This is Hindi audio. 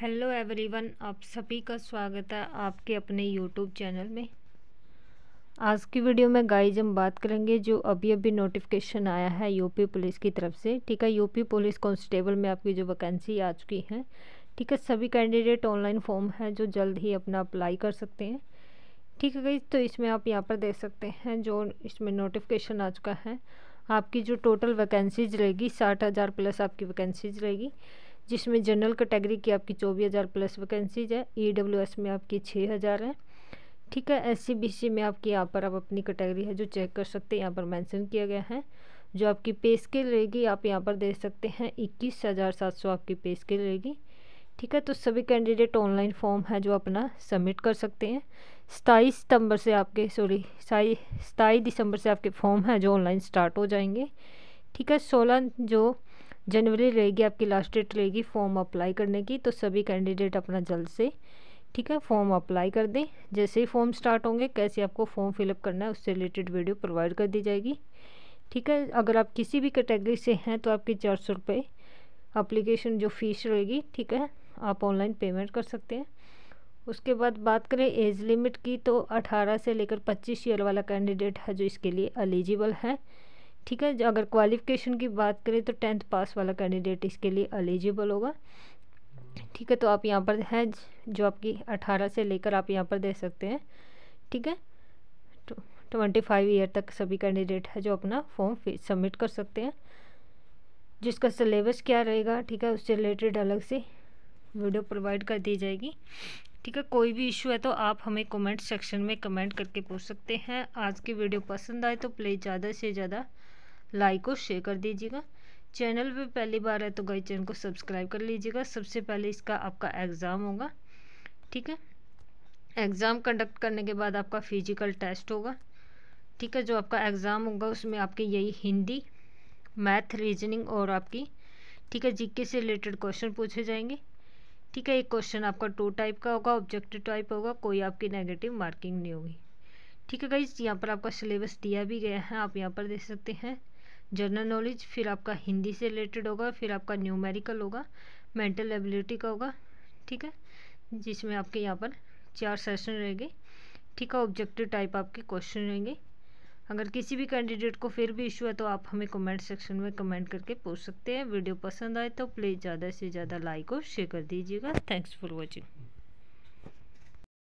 हेलो एवरीवन आप सभी का स्वागत है आपके अपने यूट्यूब चैनल में आज की वीडियो में गाइज हम बात करेंगे जो अभी अभी नोटिफिकेशन आया है यूपी पुलिस की तरफ से ठीक है यूपी पुलिस कांस्टेबल में आपकी जो वैकेंसी आ चुकी है ठीक है सभी कैंडिडेट ऑनलाइन फॉर्म है जो जल्द ही अपना अप्लाई कर सकते हैं ठीक है गाइज तो इसमें आप यहाँ पर देख सकते हैं जो इसमें नोटिफिकेशन आ चुका है आपकी जो टोटल वैकेंसीज रहेगी साठ हज़ार प्लस आपकी वैकेंसीज रहेगी जिसमें जनरल कैटेगरी की आपकी चौबीस हज़ार प्लस वैकेंसीज है ई डब्ल्यू एस में आपकी छः हज़ार है ठीक है एस सी बी सी में आपकी यहाँ पर आप अपनी कैटेगरी है जो चेक कर सकते हैं यहाँ पर मेंशन किया गया है जो आपकी पे स्केल रहेगी आप यहाँ पर देख सकते हैं इक्कीस हज़ार सात सौ आपकी पे स्केल रहेगी ठीक है तो सभी कैंडिडेट ऑनलाइन फॉर्म है जो अपना सबमिट कर सकते हैं सताईस सितंबर से आपके सॉरी सताई सताईस दिसंबर से आपके फॉर्म हैं जो ऑनलाइन स्टार्ट हो जाएंगे ठीक है सोलह जो जनवरी रहेगी आपकी लास्ट डेट रहेगी फॉर्म अप्लाई करने की तो सभी कैंडिडेट अपना जल्द से ठीक है फॉर्म अप्लाई कर दें जैसे ही फॉर्म स्टार्ट होंगे कैसे आपको फॉर्म फिलअप करना है उससे रिलेटेड वीडियो प्रोवाइड कर दी जाएगी ठीक है अगर आप किसी भी कैटेगरी से हैं तो आपकी चार सौ रुपये अप्लीकेशन जो फ़ीस रहेगी ठीक है आप ऑनलाइन पेमेंट कर सकते हैं उसके बाद बात करें एज लिमिट की तो अठारह से लेकर पच्चीस ईयर वाला कैंडिडेट है जो इसके लिए एलिजिबल है ठीक है अगर क्वालिफ़िकेशन की बात करें तो टेंथ पास वाला कैंडिडेट इसके लिए एलिजिबल होगा ठीक है तो आप यहाँ पर है जो आपकी अठारह से लेकर आप यहाँ पर दे सकते हैं ठीक है ट्वेंटी फाइव ईयर तक सभी कैंडिडेट है जो अपना फॉर्म सबमिट कर सकते हैं जिसका सिलेबस क्या रहेगा ठीक है उससे रिलेटेड अलग से वीडियो प्रोवाइड कर दी जाएगी ठीक है कोई भी इशू है तो आप हमें कमेंट सेक्शन में कमेंट करके पूछ सकते हैं आज की वीडियो पसंद आए तो प्लीज़ ज़्यादा से ज़्यादा लाइक और शेयर कर दीजिएगा चैनल पे पहली बार है तो गई चैनल को सब्सक्राइब कर लीजिएगा सबसे पहले इसका आपका एग्ज़ाम होगा ठीक है एग्ज़ाम कंडक्ट करने के बाद आपका फिजिकल टेस्ट होगा ठीक है जो आपका एग्ज़ाम होगा उसमें आपके यही हिंदी मैथ रीजनिंग और आपकी ठीक है जीके से रिलेटेड क्वेश्चन पूछे जाएंगे ठीक है एक क्वेश्चन आपका टू टाइप का होगा ऑब्जेक्टिव टाइप होगा कोई आपकी नेगेटिव मार्किंग नहीं होगी ठीक है गई यहाँ पर आपका सिलेबस दिया भी गया है आप यहाँ पर देख सकते हैं जनरल नॉलेज फिर आपका हिंदी से रिलेटेड होगा फिर आपका न्यूमेरिकल होगा मेंटल एबिलिटी का होगा ठीक है जिसमें आपके यहाँ पर चार सेशन रहेंगे ठीक है ऑब्जेक्टिव टाइप आपके क्वेश्चन रहेंगे अगर किसी भी कैंडिडेट को फिर भी इशू है तो आप हमें कमेंट सेक्शन में कमेंट करके पूछ सकते हैं वीडियो पसंद आए तो प्लीज़ ज़्यादा से ज़्यादा लाइक और शेयर कर दीजिएगा थैंक्स फॉर वॉचिंग